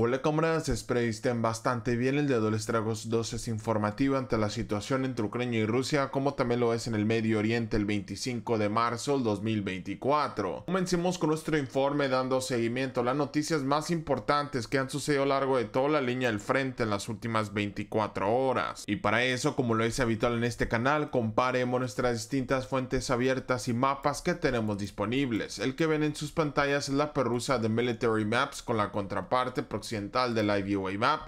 Hola cámaras, espero bastante bien. El de Dobles Tragos 2 es informativo ante la situación entre Ucrania y Rusia, como también lo es en el Medio Oriente el 25 de marzo del 2024. Comencemos con nuestro informe dando seguimiento a las noticias más importantes que han sucedido a lo largo de toda la línea del frente en las últimas 24 horas. Y para eso, como lo es habitual en este canal, comparemos nuestras distintas fuentes abiertas y mapas que tenemos disponibles. El que ven en sus pantallas es la perrusa de Military Maps con la contraparte de la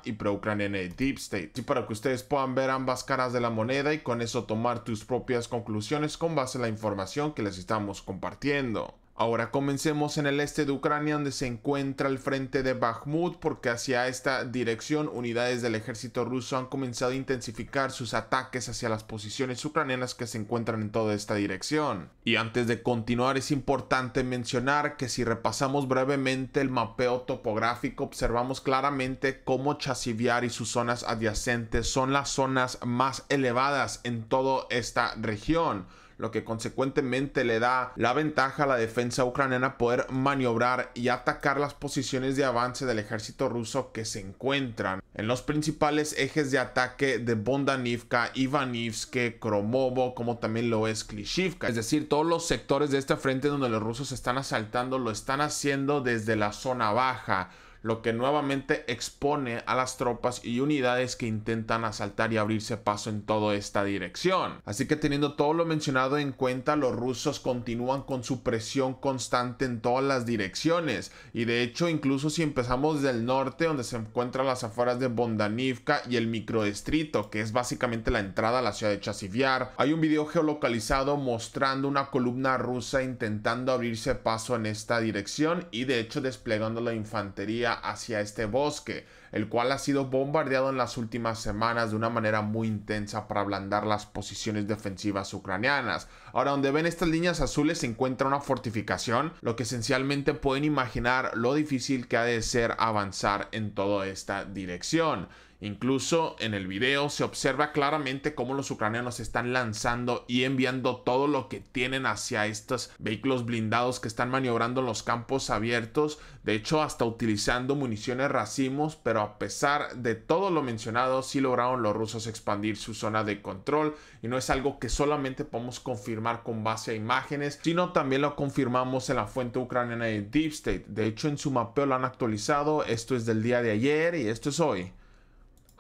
y pro en el Deep State, y para que ustedes puedan ver ambas caras de la moneda y con eso tomar tus propias conclusiones con base en la información que les estamos compartiendo. Ahora comencemos en el este de Ucrania donde se encuentra el frente de Bakhmut porque hacia esta dirección unidades del ejército ruso han comenzado a intensificar sus ataques hacia las posiciones ucranianas que se encuentran en toda esta dirección. Y antes de continuar es importante mencionar que si repasamos brevemente el mapeo topográfico observamos claramente cómo Chasiviar y sus zonas adyacentes son las zonas más elevadas en toda esta región lo que consecuentemente le da la ventaja a la defensa ucraniana poder maniobrar y atacar las posiciones de avance del ejército ruso que se encuentran en los principales ejes de ataque de Bondanivka, Ivanivske, Kromovo, como también lo es Klishivka. Es decir, todos los sectores de este frente donde los rusos están asaltando lo están haciendo desde la zona baja lo que nuevamente expone a las tropas y unidades que intentan asaltar y abrirse paso en toda esta dirección. Así que teniendo todo lo mencionado en cuenta, los rusos continúan con su presión constante en todas las direcciones y de hecho incluso si empezamos del norte donde se encuentran las afueras de Bondanivka y el microdistrito que es básicamente la entrada a la ciudad de Chasiviar, hay un video geolocalizado mostrando una columna rusa intentando abrirse paso en esta dirección y de hecho desplegando la infantería hacia este bosque, el cual ha sido bombardeado en las últimas semanas de una manera muy intensa para ablandar las posiciones defensivas ucranianas. Ahora, donde ven estas líneas azules se encuentra una fortificación, lo que esencialmente pueden imaginar lo difícil que ha de ser avanzar en toda esta dirección. Incluso en el video se observa claramente cómo los ucranianos están lanzando y enviando todo lo que tienen hacia estos vehículos blindados que están maniobrando en los campos abiertos, de hecho hasta utilizando municiones racimos, pero a pesar de todo lo mencionado, sí lograron los rusos expandir su zona de control y no es algo que solamente podemos confirmar con base a imágenes, sino también lo confirmamos en la fuente ucraniana de Deep State. De hecho, en su mapeo lo han actualizado, esto es del día de ayer y esto es hoy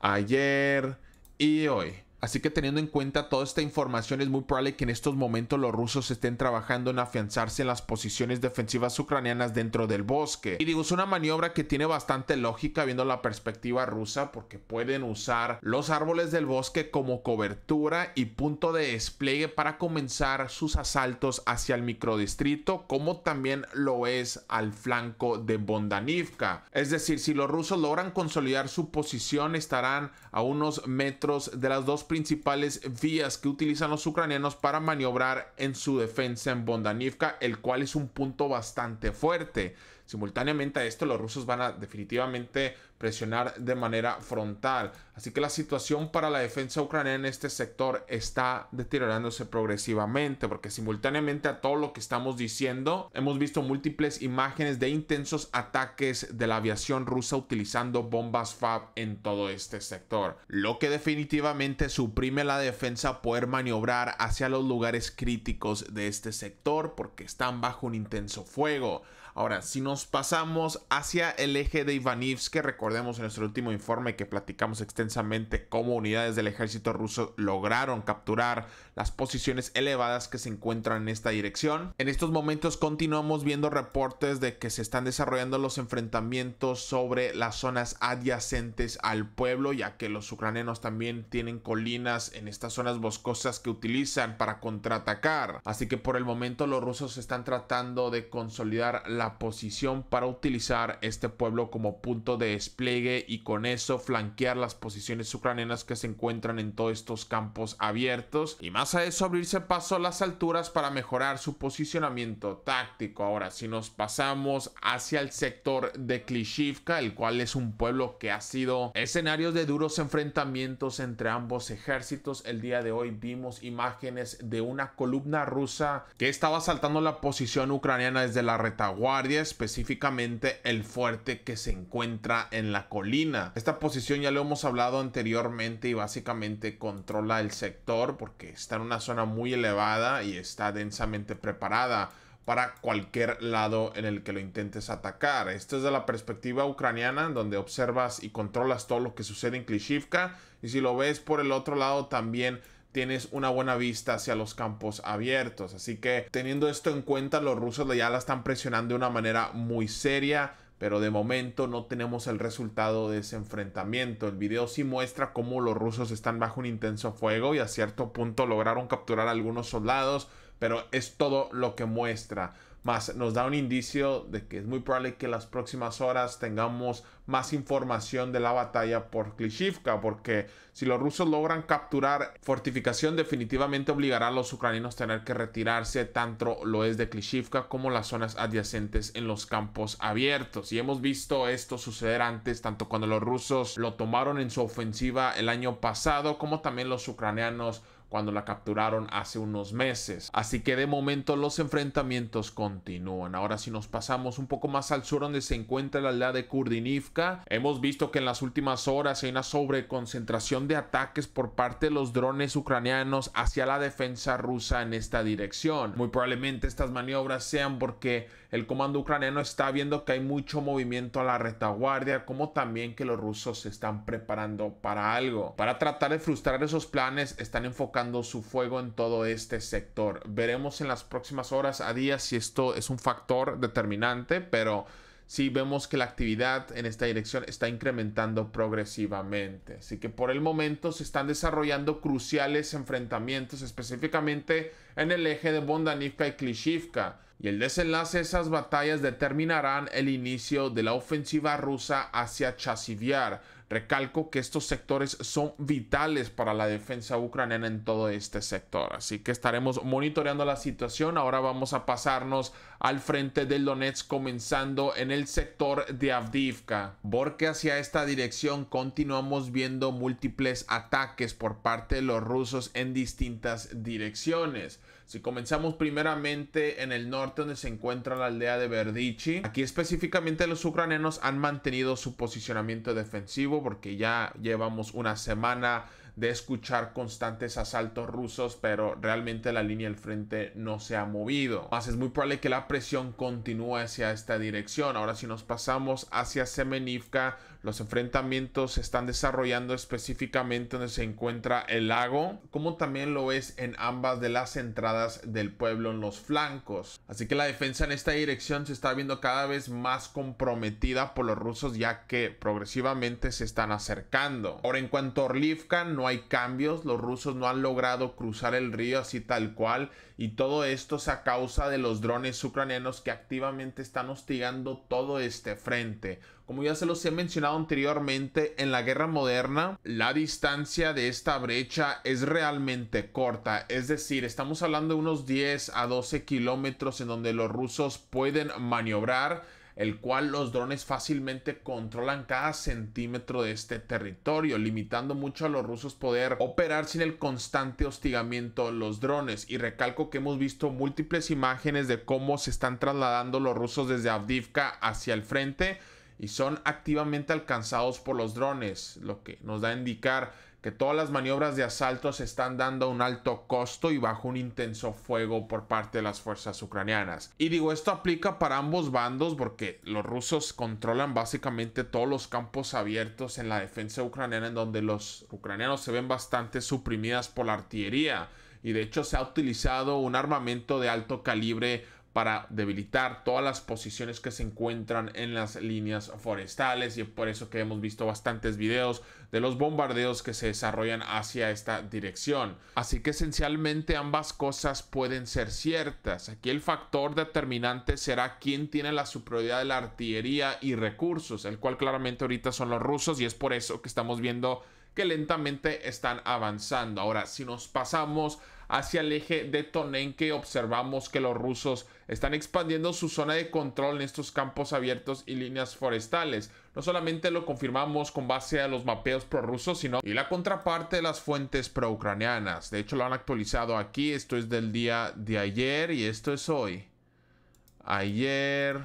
ayer y hoy. Así que teniendo en cuenta toda esta información es muy probable que en estos momentos los rusos estén trabajando en afianzarse en las posiciones defensivas ucranianas dentro del bosque. Y digo, es una maniobra que tiene bastante lógica viendo la perspectiva rusa porque pueden usar los árboles del bosque como cobertura y punto de despliegue para comenzar sus asaltos hacia el microdistrito como también lo es al flanco de Bondanivka. Es decir, si los rusos logran consolidar su posición estarán a unos metros de las dos principales vías que utilizan los ucranianos para maniobrar en su defensa en Bondanivka, el cual es un punto bastante fuerte. Simultáneamente a esto, los rusos van a definitivamente presionar de manera frontal. Así que la situación para la defensa ucraniana en este sector está deteriorándose progresivamente, porque simultáneamente a todo lo que estamos diciendo, hemos visto múltiples imágenes de intensos ataques de la aviación rusa utilizando bombas FAB en todo este sector, lo que definitivamente suprime la defensa poder maniobrar hacia los lugares críticos de este sector porque están bajo un intenso fuego. Ahora, si nos pasamos hacia el eje de Ivanivsk, recordemos en nuestro último informe que platicamos extensamente cómo unidades del ejército ruso lograron capturar las posiciones elevadas que se encuentran en esta dirección. En estos momentos continuamos viendo reportes de que se están desarrollando los enfrentamientos sobre las zonas adyacentes al pueblo, ya que los ucranianos también tienen colinas en estas zonas boscosas que utilizan para contraatacar. Así que por el momento los rusos están tratando de consolidar la posición para utilizar este pueblo como punto de despliegue y con eso flanquear las posiciones ucranianas que se encuentran en todos estos campos abiertos y más a eso abrirse paso a las alturas para mejorar su posicionamiento táctico. Ahora, si nos pasamos hacia el sector de Klishivka, el cual es un pueblo que ha sido escenarios de duros enfrentamientos entre ambos ejércitos, el día de hoy vimos imágenes de una columna rusa que estaba saltando la posición ucraniana desde la retaguardia específicamente el fuerte que se encuentra en la colina. Esta posición ya lo hemos hablado anteriormente y básicamente controla el sector porque está en una zona muy elevada y está densamente preparada para cualquier lado en el que lo intentes atacar. Esto es de la perspectiva ucraniana, donde observas y controlas todo lo que sucede en Klishivka. Y si lo ves por el otro lado, también tienes una buena vista hacia los campos abiertos. Así que teniendo esto en cuenta, los rusos ya la están presionando de una manera muy seria. Pero de momento no tenemos el resultado de ese enfrentamiento. El video sí muestra cómo los rusos están bajo un intenso fuego y a cierto punto lograron capturar a algunos soldados, pero es todo lo que muestra más nos da un indicio de que es muy probable que las próximas horas tengamos más información de la batalla por Klishivka, porque si los rusos logran capturar fortificación, definitivamente obligará a los ucranianos a tener que retirarse tanto lo es de Klishivka como las zonas adyacentes en los campos abiertos. Y hemos visto esto suceder antes, tanto cuando los rusos lo tomaron en su ofensiva el año pasado, como también los ucranianos cuando la capturaron hace unos meses. Así que de momento los enfrentamientos continúan. Ahora si nos pasamos un poco más al sur donde se encuentra la aldea de Kurdinivka, hemos visto que en las últimas horas hay una sobreconcentración de ataques por parte de los drones ucranianos hacia la defensa rusa en esta dirección. Muy probablemente estas maniobras sean porque el comando ucraniano está viendo que hay mucho movimiento a la retaguardia, como también que los rusos se están preparando para algo. Para tratar de frustrar esos planes, están enfocados su fuego en todo este sector. Veremos en las próximas horas a día si esto es un factor determinante, pero si vemos que la actividad en esta dirección está incrementando progresivamente. Así que por el momento se están desarrollando cruciales enfrentamientos, específicamente en el eje de Bondanivka y Klishivka. Y el desenlace de esas batallas determinarán el inicio de la ofensiva rusa hacia Chasiviar, Recalco que estos sectores son vitales para la defensa ucraniana en todo este sector, así que estaremos monitoreando la situación. Ahora vamos a pasarnos al frente del Donetsk, comenzando en el sector de Avdivka. porque hacia esta dirección continuamos viendo múltiples ataques por parte de los rusos en distintas direcciones. Si comenzamos primeramente en el norte donde se encuentra la aldea de Verdichi, aquí específicamente los ucranianos han mantenido su posicionamiento defensivo porque ya llevamos una semana de escuchar constantes asaltos rusos, pero realmente la línea del frente no se ha movido. Más es muy probable que la presión continúe hacia esta dirección. Ahora si nos pasamos hacia Semenivka, los enfrentamientos se están desarrollando específicamente donde se encuentra el lago, como también lo es en ambas de las entradas del pueblo en los flancos. Así que la defensa en esta dirección se está viendo cada vez más comprometida por los rusos ya que progresivamente se están acercando. Ahora en cuanto a Orlivka no hay cambios, los rusos no han logrado cruzar el río así tal cual y todo esto es a causa de los drones ucranianos que activamente están hostigando todo este frente. Como ya se los he mencionado anteriormente, en la guerra moderna la distancia de esta brecha es realmente corta, es decir, estamos hablando de unos 10 a 12 kilómetros en donde los rusos pueden maniobrar el cual los drones fácilmente controlan cada centímetro de este territorio, limitando mucho a los rusos poder operar sin el constante hostigamiento los drones. Y recalco que hemos visto múltiples imágenes de cómo se están trasladando los rusos desde Avdivka hacia el frente y son activamente alcanzados por los drones, lo que nos da a indicar que todas las maniobras de asalto se están dando a un alto costo y bajo un intenso fuego por parte de las fuerzas ucranianas. Y digo, esto aplica para ambos bandos porque los rusos controlan básicamente todos los campos abiertos en la defensa ucraniana en donde los ucranianos se ven bastante suprimidas por la artillería y de hecho se ha utilizado un armamento de alto calibre para debilitar todas las posiciones que se encuentran en las líneas forestales y por eso que hemos visto bastantes videos de los bombardeos que se desarrollan hacia esta dirección. Así que esencialmente ambas cosas pueden ser ciertas. Aquí el factor determinante será quién tiene la superioridad de la artillería y recursos, el cual claramente ahorita son los rusos y es por eso que estamos viendo que lentamente están avanzando. Ahora, si nos pasamos hacia el eje de Tonenke. Observamos que los rusos están expandiendo su zona de control en estos campos abiertos y líneas forestales. No solamente lo confirmamos con base a los mapeos prorrusos, sino y la contraparte de las fuentes proucranianas. De hecho, lo han actualizado aquí. Esto es del día de ayer y esto es hoy. Ayer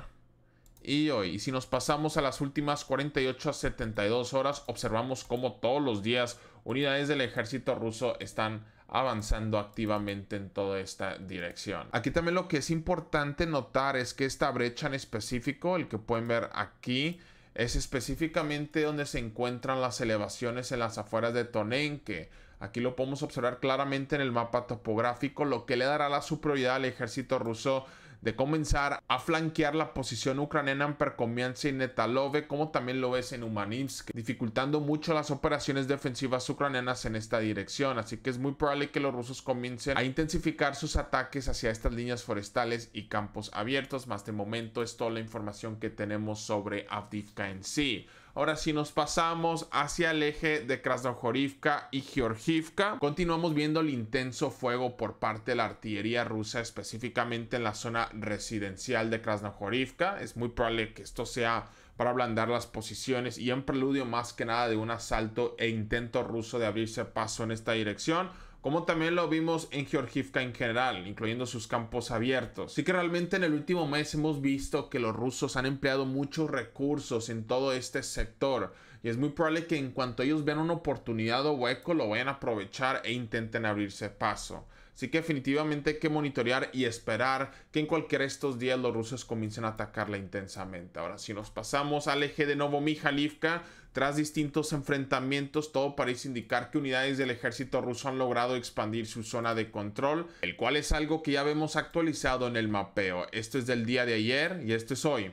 y hoy. Y si nos pasamos a las últimas 48 a 72 horas, observamos cómo todos los días unidades del ejército ruso están avanzando activamente en toda esta dirección. Aquí también lo que es importante notar es que esta brecha en específico, el que pueden ver aquí, es específicamente donde se encuentran las elevaciones en las afueras de Tonenque. Aquí lo podemos observar claramente en el mapa topográfico, lo que le dará la superioridad al ejército ruso de comenzar a flanquear la posición ucraniana en Perkomianse y Netalove, como también lo es en Umaninsk, dificultando mucho las operaciones defensivas ucranianas en esta dirección. Así que es muy probable que los rusos comiencen a intensificar sus ataques hacia estas líneas forestales y campos abiertos. Más de momento es toda la información que tenemos sobre Avdivka en sí. Ahora si nos pasamos hacia el eje de Krasnohorivka y Georgivka, continuamos viendo el intenso fuego por parte de la artillería rusa, específicamente en la zona residencial de Krasnohorivka. Es muy probable que esto sea para ablandar las posiciones y en preludio más que nada de un asalto e intento ruso de abrirse paso en esta dirección como también lo vimos en Georgievka en general, incluyendo sus campos abiertos. Sí que realmente en el último mes hemos visto que los rusos han empleado muchos recursos en todo este sector y es muy probable que en cuanto ellos vean una oportunidad o hueco lo vayan a aprovechar e intenten abrirse paso. Así que definitivamente hay que monitorear y esperar que en cualquiera de estos días los rusos comiencen a atacarla intensamente. Ahora, si nos pasamos al eje de Mijalivka, tras distintos enfrentamientos, todo parece indicar que unidades del ejército ruso han logrado expandir su zona de control, el cual es algo que ya vemos actualizado en el mapeo. Esto es del día de ayer y esto es hoy.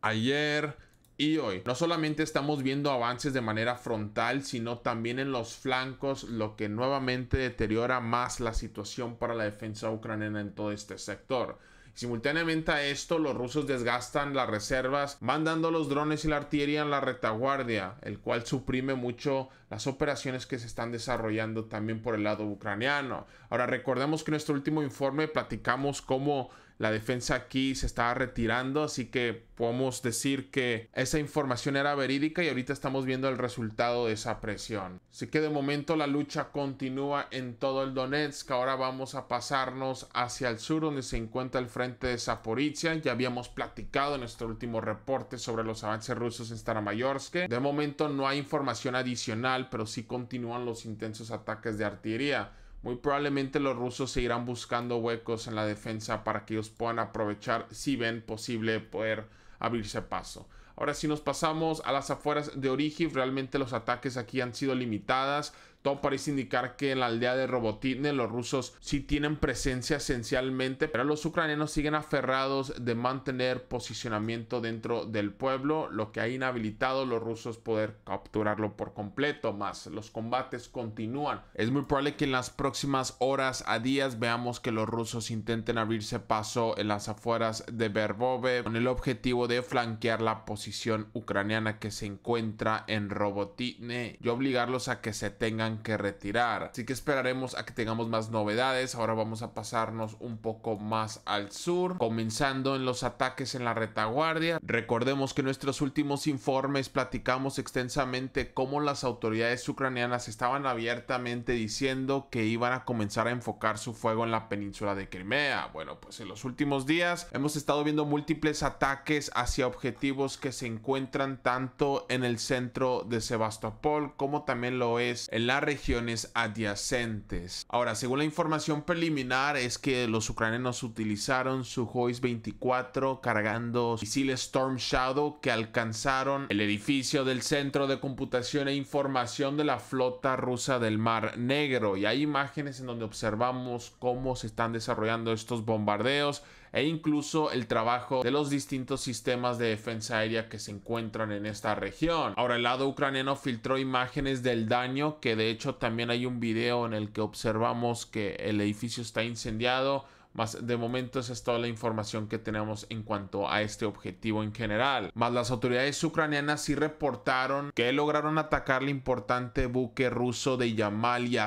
Ayer y hoy no solamente estamos viendo avances de manera frontal, sino también en los flancos, lo que nuevamente deteriora más la situación para la defensa ucraniana en todo este sector. Simultáneamente a esto, los rusos desgastan las reservas, mandando los drones y la artillería en la retaguardia, el cual suprime mucho las operaciones que se están desarrollando también por el lado ucraniano. Ahora, recordemos que en nuestro último informe platicamos cómo la defensa aquí se estaba retirando, así que podemos decir que esa información era verídica y ahorita estamos viendo el resultado de esa presión. Así que de momento la lucha continúa en todo el Donetsk, ahora vamos a pasarnos hacia el sur donde se encuentra el frente de Zaporizhia, ya habíamos platicado en nuestro último reporte sobre los avances rusos en Staramayorsk. De momento no hay información adicional, pero sí continúan los intensos ataques de artillería. Muy probablemente los rusos seguirán buscando huecos en la defensa para que ellos puedan aprovechar si ven posible poder abrirse paso. Ahora si nos pasamos a las afueras de origen realmente los ataques aquí han sido limitadas, todo parece indicar que en la aldea de Robotitne los rusos sí tienen presencia esencialmente, pero los ucranianos siguen aferrados de mantener posicionamiento dentro del pueblo, lo que ha inhabilitado a los rusos poder capturarlo por completo, más los combates continúan. Es muy probable que en las próximas horas a días veamos que los rusos intenten abrirse paso en las afueras de Verbove con el objetivo de flanquear la posición ucraniana que se encuentra en Robotitne y obligarlos a que se tengan que retirar. Así que esperaremos a que tengamos más novedades. Ahora vamos a pasarnos un poco más al sur, comenzando en los ataques en la retaguardia. Recordemos que en nuestros últimos informes platicamos extensamente cómo las autoridades ucranianas estaban abiertamente diciendo que iban a comenzar a enfocar su fuego en la península de Crimea. Bueno, pues en los últimos días hemos estado viendo múltiples ataques hacia objetivos que se encuentran tanto en el centro de Sebastopol como también lo es en la regiones adyacentes. Ahora, según la información preliminar, es que los ucranianos utilizaron su Hoyce 24 cargando misiles Storm Shadow que alcanzaron el edificio del Centro de Computación e Información de la Flota Rusa del Mar Negro. Y hay imágenes en donde observamos cómo se están desarrollando estos bombardeos e incluso el trabajo de los distintos sistemas de defensa aérea que se encuentran en esta región. Ahora el lado ucraniano filtró imágenes del daño que de hecho también hay un video en el que observamos que el edificio está incendiado. Más de momento esa es toda la información que tenemos en cuanto a este objetivo en general. Más las autoridades ucranianas sí reportaron que lograron atacar el importante buque ruso de Yamal y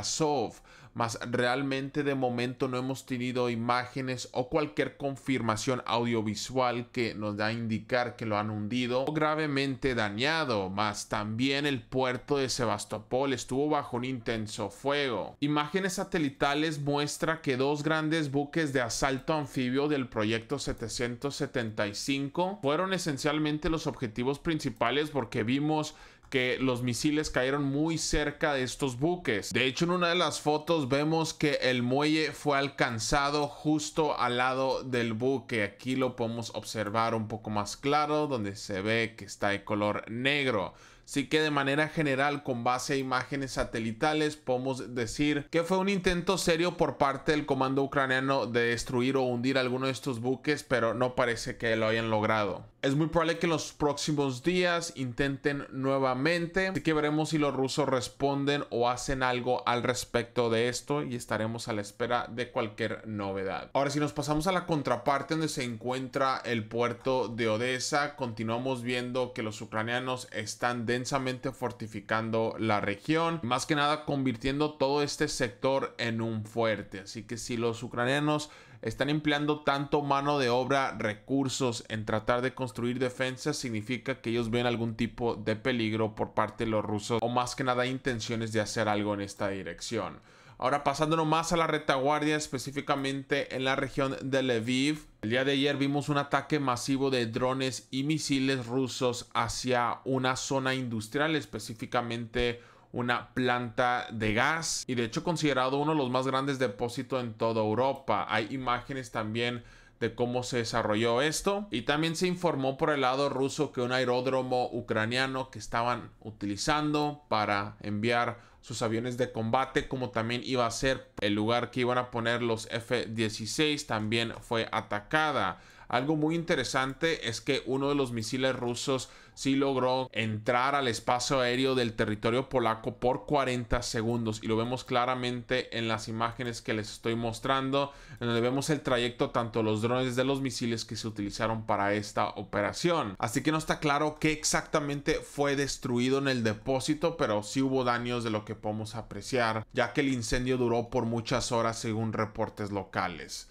mas realmente de momento no hemos tenido imágenes o cualquier confirmación audiovisual que nos da a indicar que lo han hundido o gravemente dañado, mas también el puerto de Sebastopol estuvo bajo un intenso fuego. Imágenes satelitales muestra que dos grandes buques de asalto anfibio del proyecto 775 fueron esencialmente los objetivos principales porque vimos que los misiles cayeron muy cerca de estos buques. De hecho, en una de las fotos vemos que el muelle fue alcanzado justo al lado del buque. Aquí lo podemos observar un poco más claro, donde se ve que está de color negro. Así que de manera general, con base a imágenes satelitales, podemos decir que fue un intento serio por parte del comando ucraniano de destruir o hundir alguno de estos buques, pero no parece que lo hayan logrado. Es muy probable que en los próximos días intenten nuevamente. Así que veremos si los rusos responden o hacen algo al respecto de esto y estaremos a la espera de cualquier novedad. Ahora, si nos pasamos a la contraparte donde se encuentra el puerto de Odessa, continuamos viendo que los ucranianos están densamente fortificando la región, más que nada convirtiendo todo este sector en un fuerte. Así que si los ucranianos están empleando tanto mano de obra, recursos en tratar de construir defensas, significa que ellos ven algún tipo de peligro por parte de los rusos o más que nada intenciones de hacer algo en esta dirección. Ahora pasándonos más a la retaguardia, específicamente en la región de Lviv. El día de ayer vimos un ataque masivo de drones y misiles rusos hacia una zona industrial, específicamente una planta de gas y de hecho considerado uno de los más grandes depósitos en toda Europa. Hay imágenes también de cómo se desarrolló esto. Y también se informó por el lado ruso que un aeródromo ucraniano que estaban utilizando para enviar sus aviones de combate, como también iba a ser el lugar que iban a poner los F-16, también fue atacada. Algo muy interesante es que uno de los misiles rusos sí logró entrar al espacio aéreo del territorio polaco por 40 segundos y lo vemos claramente en las imágenes que les estoy mostrando, en donde vemos el trayecto tanto los drones de los misiles que se utilizaron para esta operación. Así que no está claro qué exactamente fue destruido en el depósito, pero sí hubo daños de lo que podemos apreciar, ya que el incendio duró por muchas horas según reportes locales.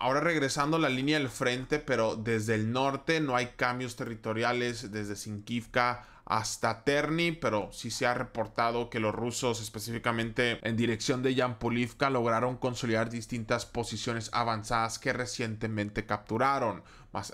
Ahora regresando a la línea del frente, pero desde el norte no hay cambios territoriales desde Sinkivka hasta Terni, pero sí se ha reportado que los rusos, específicamente en dirección de Yampolivka, lograron consolidar distintas posiciones avanzadas que recientemente capturaron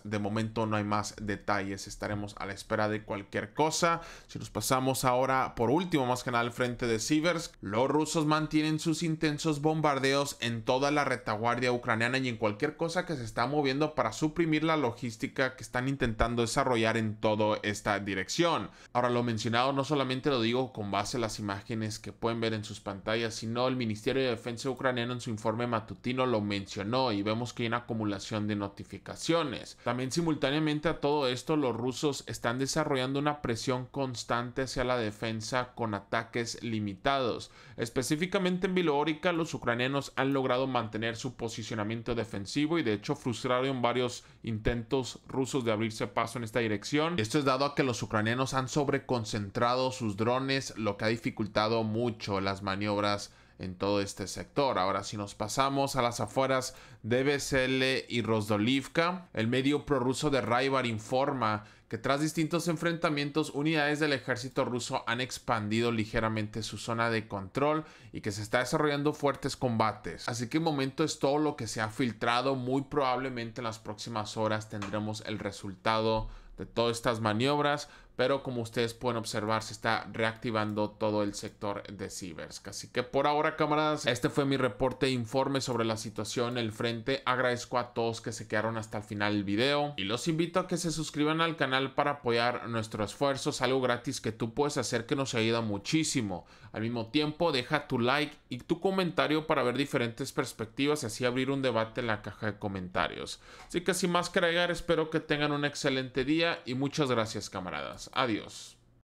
de momento no hay más detalles. Estaremos a la espera de cualquier cosa. Si nos pasamos ahora por último, más que nada al frente de Sivers, los rusos mantienen sus intensos bombardeos en toda la retaguardia ucraniana y en cualquier cosa que se está moviendo para suprimir la logística que están intentando desarrollar en toda esta dirección. Ahora lo mencionado no solamente lo digo con base a las imágenes que pueden ver en sus pantallas, sino el Ministerio de Defensa ucraniano en su informe matutino lo mencionó y vemos que hay una acumulación de notificaciones. También simultáneamente a todo esto, los rusos están desarrollando una presión constante hacia la defensa con ataques limitados. Específicamente en Bilórica, los ucranianos han logrado mantener su posicionamiento defensivo y de hecho frustraron varios intentos rusos de abrirse paso en esta dirección. Esto es dado a que los ucranianos han sobreconcentrado sus drones, lo que ha dificultado mucho las maniobras en todo este sector. Ahora, si nos pasamos a las afueras de BCL y Rosdolivka, el medio prorruso de Raibar informa que tras distintos enfrentamientos, unidades del ejército ruso han expandido ligeramente su zona de control y que se está desarrollando fuertes combates. Así que en momento es todo lo que se ha filtrado. Muy probablemente en las próximas horas tendremos el resultado de todas estas maniobras pero como ustedes pueden observar se está reactivando todo el sector de cibers. Así que por ahora camaradas, este fue mi reporte e informe sobre la situación en el frente. Agradezco a todos que se quedaron hasta el final del video y los invito a que se suscriban al canal para apoyar nuestro esfuerzo, algo gratis que tú puedes hacer que nos ayuda muchísimo. Al mismo tiempo deja tu like y tu comentario para ver diferentes perspectivas y así abrir un debate en la caja de comentarios. Así que sin más que agregar, espero que tengan un excelente día y muchas gracias camaradas. Adiós.